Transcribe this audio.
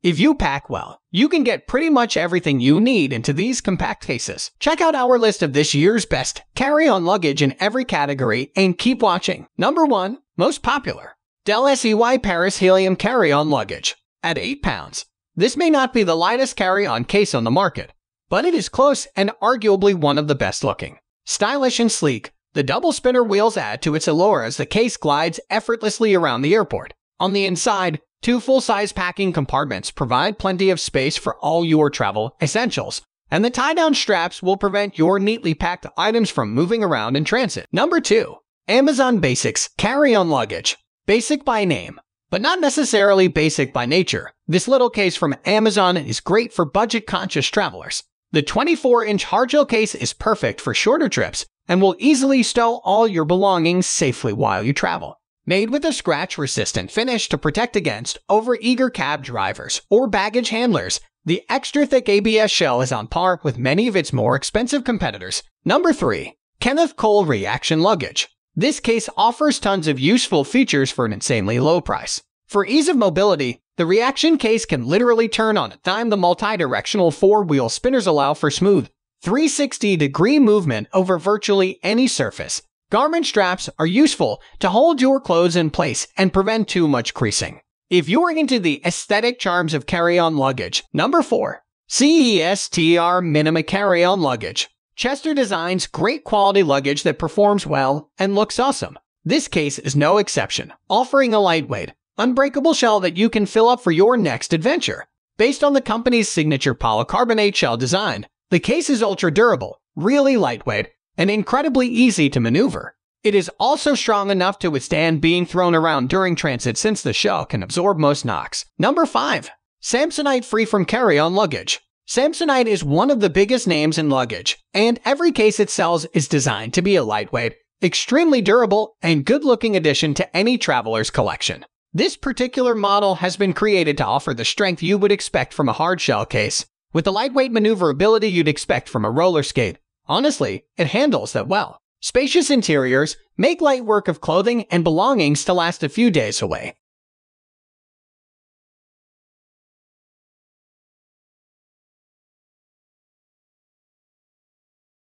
If you pack well, you can get pretty much everything you need into these compact cases. Check out our list of this year's best carry-on luggage in every category and keep watching. Number 1. Most popular. Dell SEY Paris Helium Carry-On Luggage. At 8 pounds. This may not be the lightest carry-on case on the market, but it is close and arguably one of the best looking. Stylish and sleek, the double spinner wheels add to its allure as the case glides effortlessly around the airport. On the inside, Two full-size packing compartments provide plenty of space for all your travel essentials, and the tie-down straps will prevent your neatly packed items from moving around in transit. Number 2. Amazon Basics Carry-On Luggage Basic by name, but not necessarily basic by nature. This little case from Amazon is great for budget-conscious travelers. The 24-inch hardshell case is perfect for shorter trips and will easily stow all your belongings safely while you travel. Made with a scratch-resistant finish to protect against overeager cab drivers or baggage handlers, the extra-thick ABS shell is on par with many of its more expensive competitors. Number 3. Kenneth Cole Reaction Luggage This case offers tons of useful features for an insanely low price. For ease of mobility, the reaction case can literally turn on a dime the multi-directional four-wheel spinners allow for smooth, 360-degree movement over virtually any surface, Garment straps are useful to hold your clothes in place and prevent too much creasing. If you're into the aesthetic charms of carry-on luggage, number 4. CESTR Minima Carry-On Luggage. Chester designs great quality luggage that performs well and looks awesome. This case is no exception, offering a lightweight, unbreakable shell that you can fill up for your next adventure. Based on the company's signature polycarbonate shell design, the case is ultra durable, really lightweight, and incredibly easy to maneuver. It is also strong enough to withstand being thrown around during transit since the shell can absorb most knocks. Number 5. Samsonite free from carry-on luggage. Samsonite is one of the biggest names in luggage, and every case it sells is designed to be a lightweight, extremely durable, and good-looking addition to any traveler's collection. This particular model has been created to offer the strength you would expect from a hard shell case, with the lightweight maneuverability you'd expect from a roller skate, Honestly, it handles that well. Spacious interiors make light work of clothing and belongings to last a few days away.